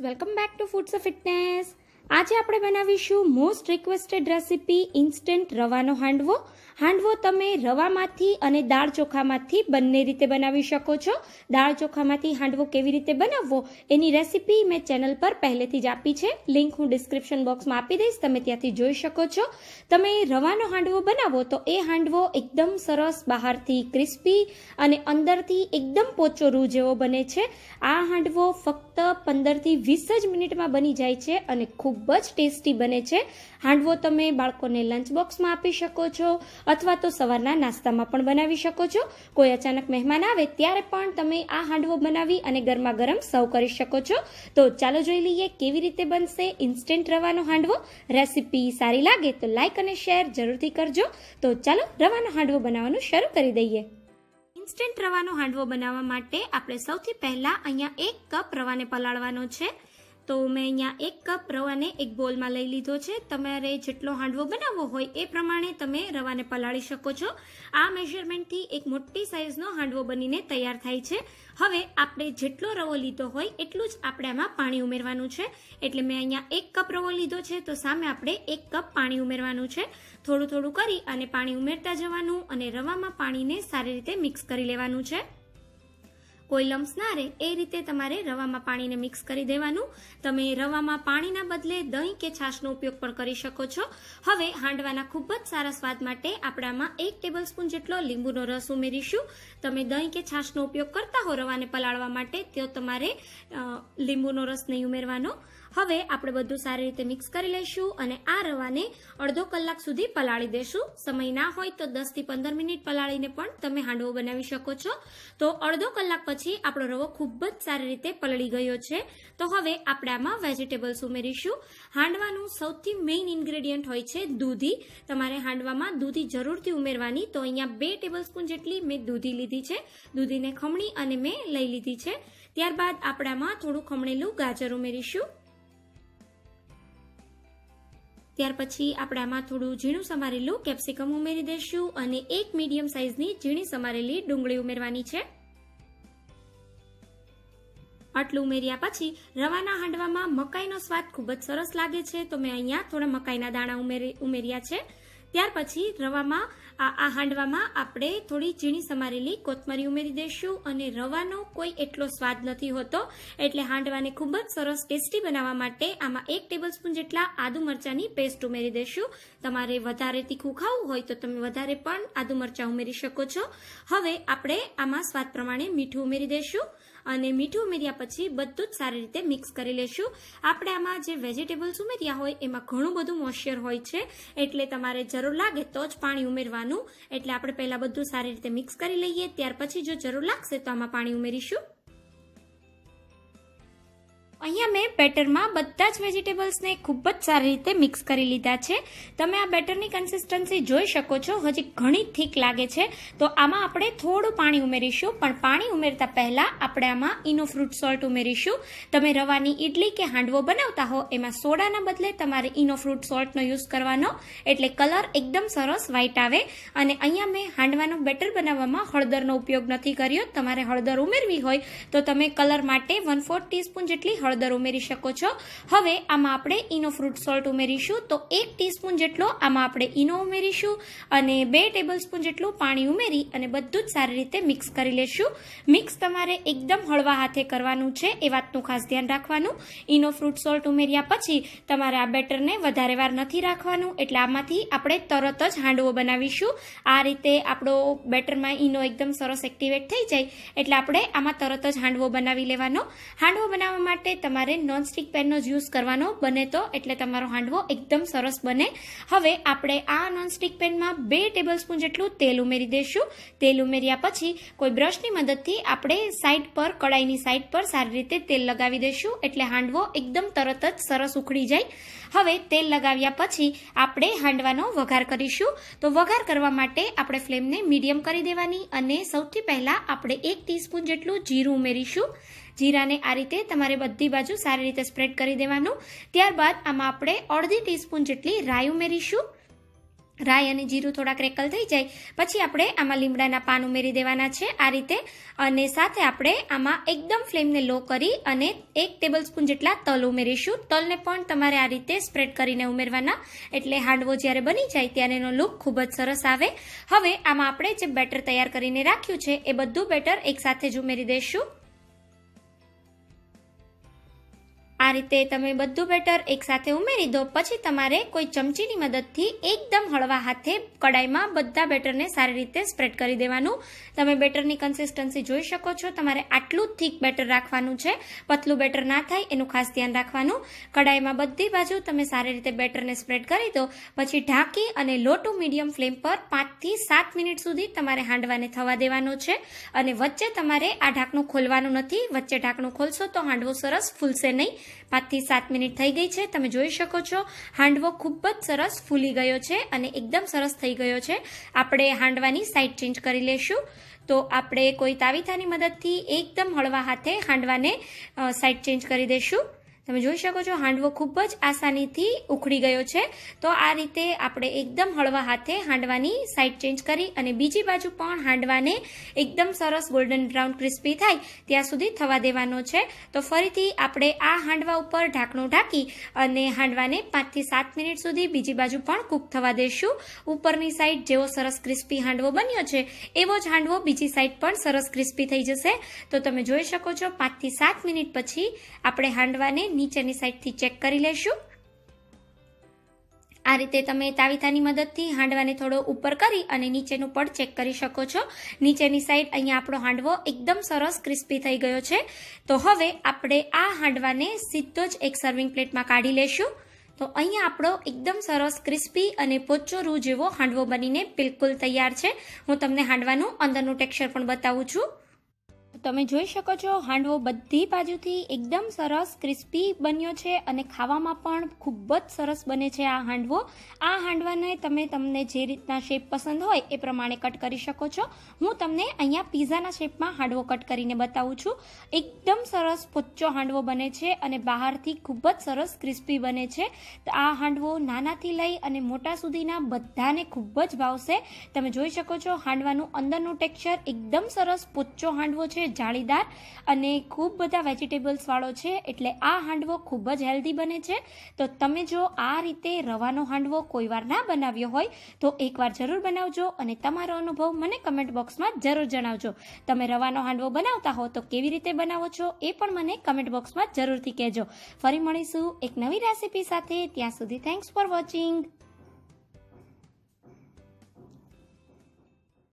welcome back to foods of fitness આજે આપણે બનાવીશું મોસ્ટ રિક્વેસ્ટેડ રેસીપી ઇન્સ્ટન્ટ રવાનો હાંડવો હાંડવો તમે રવામાંથી અને દાળ ચોખામાંથી બંને રીતે બનાવી શકો છો દાળ ચોખામાંથી હાંડવો કેવી રીતે બનાવવો એની રેસીપી મેં ચેનલ પર પહેલેથી જ આપી છે લિંક હું ડિસ્ક્રિપ્શન બોક્સમાં આપી દઈશ તમે ત્યાંથી જોઈ શકો છો તમે રવાનો હાંડવો બનાવો તો એ હાંડવો એકદમ સરસ બહારથી ક્રિસ્પી અને અંદરથી એકદમ પોચો રૂ જેવો બને છે આ હાંડવો ફક્ત પંદરથી વીસ જ મિનિટમાં બની જાય છે અને ખૂબ ખૂબ જ ટેસ્ટી બને છે હાંડવો તમે બાળકોને લંચ બોક્સમાં આપી શકો છો અથવા તો સવારના નાસ્તામાં પણ બનાવી શકો છો કોઈ અચાનક મહેમાન આવે ત્યારે પણ તમે આ હાંડવો બનાવી અને ગરમા ગરમ સર્વ કરી શકો છો તો ચાલો જોઈ લઈએ કેવી રીતે બનશે ઇન્સ્ટન્ટ રવાનો હાંડવો રેસીપી સારી લાગે તો લાઇક અને શેર જરૂરથી કરજો તો ચાલો રવાનો હાંડવો બનાવવાનું શરૂ કરી દઈએ ઇન્સ્ટન્ટ રવાનો હાંડવો બનાવવા માટે આપણે સૌથી પહેલાં અહીંયા એક કપ રવાને પલાળવાનો છે તો મેં અહીંયા એક કપ રવાને એક બોલમાં લઈ લીધો છે તમારે જેટલો હાંડવો બનાવવો હોય એ પ્રમાણે તમે રવાને પલાળી શકો છો આ મેઝરમેન્ટથી એક મોટી સાઇઝનો હાંડવો બનીને તૈયાર થાય છે હવે આપણે જેટલો રવો લીધો હોય એટલું જ આપણે આમાં પાણી ઉમેરવાનું છે એટલે મેં અહીંયા એક કપ રવો લીધો છે તો સામે આપણે એક કપ પાણી ઉમેરવાનું છે થોડું થોડું કરી અને પાણી ઉમેરતા જવાનું અને રવામાં પાણીને સારી રીતે મિક્સ કરી લેવાનું છે કોઈ લમ્સ ના રહે એ રીતે તમારે રવામાં પાણીને મિક્સ કરી દેવાનું તમે રવામાં પાણીના બદલે દહીં કે છાશનો ઉપયોગ પણ કરી શકો છો હવે હાંડવાના ખૂબ જ સારા સ્વાદ માટે આપણામાં એક ટેબલ સ્પૂન જેટલો લીંબુનો રસ ઉમેરીશું તમે દહીં કે છાશનો ઉપયોગ કરતા હો રવાને પલાળવા માટે તો તમારે લીંબુનો રસ નહીં ઉમેરવાનો હવે આપણે બધું સારી રીતે મિક્સ કરી લઈશું અને આ રવાને અડધો કલાક સુધી પલાળી દેશું સમય ના હોય તો દસથી પંદર મિનિટ પલાળીને પણ તમે હાંડવો બનાવી શકો છો તો અડધો કલાક પછી પછી આપણો રવો ખૂબ જ સારી રીતે પલળી ગયો છે તો હવે આપણે આમાં વેજીટેબલ્સ ઉમેરીશું હાંડવાનું સૌથી મેઇન ઇન્ગ્રેડિયન્ટ હોય છે દૂધી તમારે હાંડવામાં દૂધી જરૂરથી ઉમેરવાની તો અહીંયા બે ટેબલ સ્પૂન જેટલી મેં દૂધી લીધી છે દૂધીને ખમણી અને મેં લઈ લીધી છે ત્યારબાદ આપણામાં થોડું ખમણેલું ગાજર ઉમેરીશું ત્યાર પછી આપણે આમાં થોડું ઝીણું સમારેલું કેપ્સિકમ ઉમેરી દઈશું અને એક મીડિયમ સાઇઝની ઝીણી સમારેલી ડુંગળી ઉમેરવાની છે આટલું ઉમેર્યા પછી રવાના હાંડવામાં મકાઈનો સ્વાદ ખૂબ જ સરસ લાગે છે તો મેં અહીંયા થોડા મકાઈના દાણા ઉમેર્યા છે ત્યાર પછી રવામાં આ હાંડવામાં આપણે થોડી ઝીણી સમારેલી કોથમરી ઉમેરી દઈશું અને રવાનો કોઈ એટલો સ્વાદ નથી હોતો એટલે હાંડવાને ખૂબ જ સરસ ટેસ્ટી બનાવવા માટે આમાં એક ટેબલસ્પૂન જેટલા આદુ મરચાંની પેસ્ટ ઉમેરી દઈશું તમારે વધારે તીખું ખાવું હોય તો તમે વધારે પણ આદુ મરચાં ઉમેરી શકો છો હવે આપણે આમાં સ્વાદ પ્રમાણે મીઠું ઉમેરી દઈશું અને મીઠું ઉમેર્યા પછી બધું જ સારી રીતે મિક્સ કરી લેશું આપણે આમાં જે વેજીટેબલ્સ ઉમેર્યા હોય એમાં ઘણું બધું મોઇશ્ચર હોય છે એટલે તમારે જરૂર લાગે તો જ પાણી ઉમેરવાનું એટલે આપણે પહેલાં બધું સારી રીતે મિક્સ કરી લઈએ ત્યાર પછી જો જરૂર લાગશે તો આમાં પાણી ઉમેરીશું અહીંયા મેં બેટરમાં બધા જ વેજીટેબલ્સને ખૂબ જ સારી રીતે મિક્સ કરી લીધા છે તમે આ બેટરની કન્સિસ્ટન્સી જોઈ શકો છો હજી ઘણી થીક લાગે છે તો આમાં આપણે થોડું પાણી ઉમેરીશું પણ પાણી ઉમેરતા પહેલાં આપણે આમાં ઈનો ફ્રૂટ સોલ્ટ ઉમેરીશું તમે રવાની ઈડલી કે હાંડવો બનાવતા હો એમાં સોડાના બદલે તમારે ઈનો ફ્રૂટ સોલ્ટનો યુઝ કરવાનો એટલે કલર એકદમ સરસ વ્હાઇટ આવે અને અહીંયા મેં હાંડવાનું બેટર બનાવવામાં હળદરનો ઉપયોગ નથી કર્યો તમારે હળદર ઉમેરવી હોય તો તમે કલર માટે વન ફોર્થ ટીસ્પૂન જેટલી હળદર હળદર ઉમેરી શકો છો હવે આમાં આપણે ઈનો ફ્રૂટ સોલ્ટ ઉમેરીશું તો એક ટીસ્પૂન જેટલો આમાં આપણે ઈનો ઉમેરીશું અને બે ટેબલસ્પૂન જેટલું પાણી ઉમેરી અને બધું જ સારી રીતે મિક્સ કરી લેશું મિક્સ તમારે એકદમ હળવા હાથે કરવાનું છે એ વાતનું ખાસ ધ્યાન રાખવાનું ઈનો ફ્રૂટ સોલ્ટ ઉમેર્યા પછી તમારે આ બેટરને વધારે વાર નથી રાખવાનું એટલે આમાંથી આપણે તરત જ હાંડવો બનાવીશું આ રીતે આપણો બેટરમાં ઈનો એકદમ સરસ એક્ટિવેટ થઈ જાય એટલે આપણે આમાં તરત જ હાંડવો બનાવી લેવાનો હાંડવો બનાવવા માટે તમારે નોનસ્ટિક પેનનો જ યુઝ કરવાનો બને તો એટલે તમારો હાંડવો એકદમ સરસ બને હવે આપણે આ નોનસ્ટિક પેનમાં બે ટેબલસ્પૂન જેટલું તેલ ઉમેરી દઈશું તેલ ઉમેર્યા પછી કોઈ બ્રશની મદદથી આપણે સાઈડ પર કડાઈની સાઇડ પર સારી રીતે તેલ લગાવી દઈશું એટલે હાંડવો એકદમ તરત જ સરસ ઉખડી જાય હવે તેલ લગાવ્યા પછી આપણે હાંડવાનો વઘાર કરીશું તો વઘાર કરવા માટે આપણે ફ્લેમને મીડિયમ કરી દેવાની અને સૌથી પહેલાં આપણે એક ટીસ્પૂન જેટલું જીરું ઉમેરીશું જીરાને આ રીતે તમારે બધી બાજુ સારી રીતે સ્પ્રેડ કરી દેવાનું ત્યારબાદ આમાં આપણે અડધી ટીસ્પૂન જેટલી રાઈ ઉમેરીશું રાઈ અને જીરું થોડા ક્રેકલ થઈ જાય પછી આપણે આમાં લીમડાના પાન ઉમેરી દેવાના છે આ રીતે અને સાથે આપણે આમાં એકદમ ફ્લેમને લો કરી અને એક ટેબલ સ્પૂન જેટલા તલ ઉમેરીશું તલને પણ તમારે આ રીતે સ્પ્રેડ કરીને ઉમેરવાના એટલે હાંડવો જ્યારે બની જાય ત્યારે એનો લુક ખૂબ જ સરસ આવે હવે આમાં આપણે જે બેટર તૈયાર કરીને રાખ્યું છે એ બધું બેટર એકસાથે જ ઉમેરી દઈશું આ રીતે તમે બધું બેટર એકસાથે ઉમેરી દો પછી તમારે કોઈ ચમચીની મદદથી એકદમ હળવા હાથે કડાઈમાં બધા બેટરને સારી રીતે સ્પ્રેડ કરી દેવાનું તમે બેટરની કન્સિસ્ટન્સી જોઈ શકો છો તમારે આટલું થીક બેટર રાખવાનું છે પતલું બેટર ના થાય એનું ખાસ ધ્યાન રાખવાનું કડાઈમાં બધી બાજુ તમે સારી રીતે બેટરને સ્પ્રેડ કરી દો પછી ઢાંકી અને લો ટુ મીડિયમ ફ્લેમ પર પાંચથી સાત મિનિટ સુધી તમારે હાંડવાને થવા દેવાનો છે અને વચ્ચે તમારે આ ઢાંકણું ખોલવાનું નથી વચ્ચે ઢાંકણું ખોલશો તો હાંડવો સરસ ફૂલશે નહીં પાંચથી સાત મિનિટ થઈ ગઈ છે તમે જોઈ શકો છો હાંડવો ખૂબ જ સરસ ફૂલી ગયો છે અને એકદમ સરસ થઈ ગયો છે આપણે હાંડવાની સાઈડ ચેન્જ કરી લેશું તો આપણે કોઈ તાવીથાની મદદથી એકદમ હળવા હાથે હાંડવાને સાઈડ ચેન્જ કરી દઈશું તમે જોઈ શકો છો હાંડવો ખૂબ જ આસાનીથી ઉખડી ગયો છે તો આ રીતે આપણે એકદમ હળવા હાથે હાંડવાની સાઈડ ચેન્જ કરી અને બીજી બાજુ પણ હાંડવાને એકદમ સરસ ગોલ્ડન બ્રાઉન ક્રિસ્પી થાય ત્યાં સુધી થવા દેવાનો છે તો ફરીથી આપણે આ હાંડવા ઉપર ઢાંકણું ઢાંકી અને હાંડવાને પાંચથી સાત મિનિટ સુધી બીજી બાજુ પણ કૂક થવા દેશું ઉપરની સાઈડ જેવો સરસ ક્રિસ્પી હાંડવો બન્યો છે એવો જ હાંડવો બીજી સાઈડ પણ સરસ ક્રિસ્પી થઈ જશે તો તમે જોઈ શકો છો પાંચથી સાત મિનિટ પછી આપણે હાંડવાને નીચેની સાઈડથી ચેક કરી લેશું આ રીતે તમે તાવીથાની મદદથી હાંડવાને થોડો ઉપર કરી અને નીચેનું પડ ચેક કરી શકો છો નીચેની સાઈડ અહીંયા આપણો હાંડવો એકદમ સરસ ક્રિસ્પી થઈ ગયો છે તો હવે આપણે આ હાંડવાને સીધો જ એક સર્વિંગ પ્લેટમાં કાઢી લેશું તો અહીંયા આપણો એકદમ સરસ ક્રિસ્પી અને પોચો રૂ જેવો હાંડવો બનીને બિલકુલ તૈયાર છે હું તમને હાંડવાનું અંદરનું ટેક્સચર પણ બતાવું છું તમે જોઈ શકો છો હાંડવો બધી બાજુથી એકદમ સરસ ક્રિસ્પી બન્યો છે અને ખાવામાં પણ ખૂબ જ સરસ બને છે આ હાંડવો આ હાંડવાને તમે તમને જે રીતના શેપ પસંદ હોય એ પ્રમાણે કટ કરી શકો છો હું તમને અહીંયા પીઝાના શેપમાં હાંડવો કટ કરીને બતાવું છું એકદમ સરસ પોચ્ચો હાંડવો બને છે અને બહારથી ખૂબ જ સરસ ક્રિસ્પી બને છે તો આ હાંડવો નાનાથી લઈ અને મોટા સુધીના બધાને ખૂબ જ ભાવશે તમે જોઈ શકો છો હાંડવાનું અંદરનું ટેક્સચર એકદમ સરસ પોચ્ચો હાંડવો છે જાળીદાર અને ખૂબ બધા વેજીટેબલ્સવાળો છે એટલે આ હાંડવો ખૂબ જ હેલ્ધી બને છે તો તમે જો આ રીતે રવાનો હાંડવો કોઈવાર ના બનાવ્યો હોય તો એકવાર જરૂર બનાવજો અને તમારો અનુભવ મને કમેન્ટ બોક્સમાં જરૂર જણાવજો તમે રવાનો હાંડવો બનાવતા હો તો કેવી રીતે બનાવો છો એ પણ મને કમેન્ટ બોક્સમાં જરૂરથી કહેજો ફરી મળીશું એક નવી રેસીપી સાથે ત્યાં સુધી થેન્ક્સ ફોર વોચિંગ